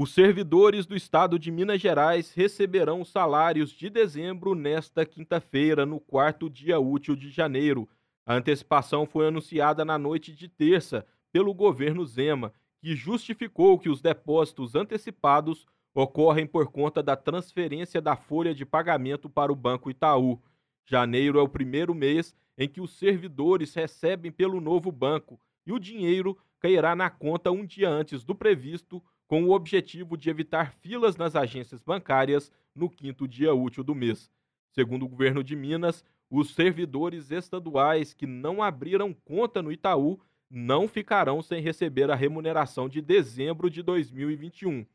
Os servidores do estado de Minas Gerais receberão salários de dezembro nesta quinta-feira, no quarto dia útil de janeiro. A antecipação foi anunciada na noite de terça pelo governo Zema, que justificou que os depósitos antecipados ocorrem por conta da transferência da folha de pagamento para o Banco Itaú. Janeiro é o primeiro mês em que os servidores recebem pelo novo banco e o dinheiro cairá na conta um dia antes do previsto com o objetivo de evitar filas nas agências bancárias no quinto dia útil do mês. Segundo o governo de Minas, os servidores estaduais que não abriram conta no Itaú não ficarão sem receber a remuneração de dezembro de 2021.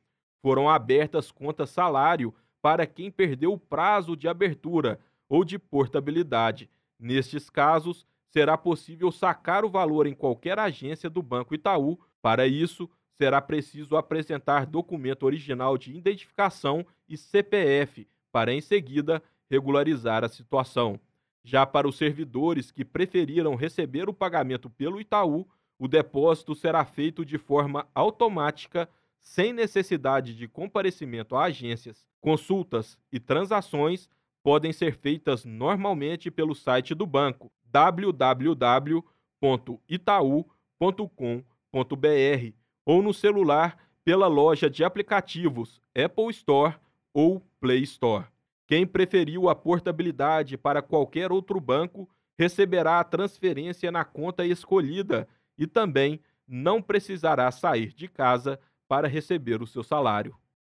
Foram abertas contas salário para quem perdeu o prazo de abertura ou de portabilidade. Nestes casos, será possível sacar o valor em qualquer agência do Banco Itaú. Para isso, será preciso apresentar documento original de identificação e CPF para, em seguida, regularizar a situação. Já para os servidores que preferiram receber o pagamento pelo Itaú, o depósito será feito de forma automática, sem necessidade de comparecimento a agências. Consultas e transações podem ser feitas normalmente pelo site do banco www.itaú.com.br ou no celular pela loja de aplicativos Apple Store ou Play Store. Quem preferiu a portabilidade para qualquer outro banco receberá a transferência na conta escolhida e também não precisará sair de casa para receber o seu salário.